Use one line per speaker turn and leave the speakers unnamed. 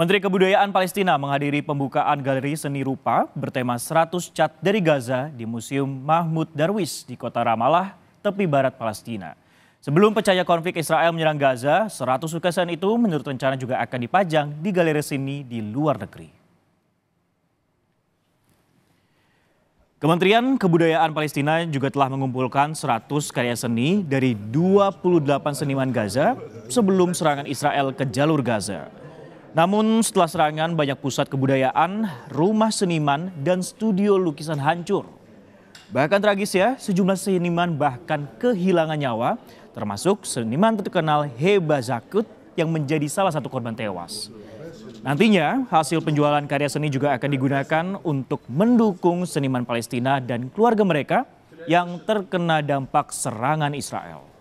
Menteri Kebudayaan Palestina menghadiri pembukaan galeri seni rupa bertema 100 cat dari Gaza di Museum Mahmud Darwis di kota Ramallah, tepi barat Palestina. Sebelum pecahnya konflik Israel menyerang Gaza, 100 lukisan itu menurut rencana juga akan dipajang di galeri seni di luar negeri. Kementerian Kebudayaan Palestina juga telah mengumpulkan 100 karya seni dari 28 seniman Gaza sebelum serangan Israel ke jalur Gaza. Namun setelah serangan banyak pusat kebudayaan, rumah seniman, dan studio lukisan hancur. Bahkan tragis ya, sejumlah seniman bahkan kehilangan nyawa, termasuk seniman terkenal Heba Zakut yang menjadi salah satu korban tewas. Nantinya, hasil penjualan karya seni juga akan digunakan untuk mendukung seniman Palestina dan keluarga mereka yang terkena dampak serangan Israel.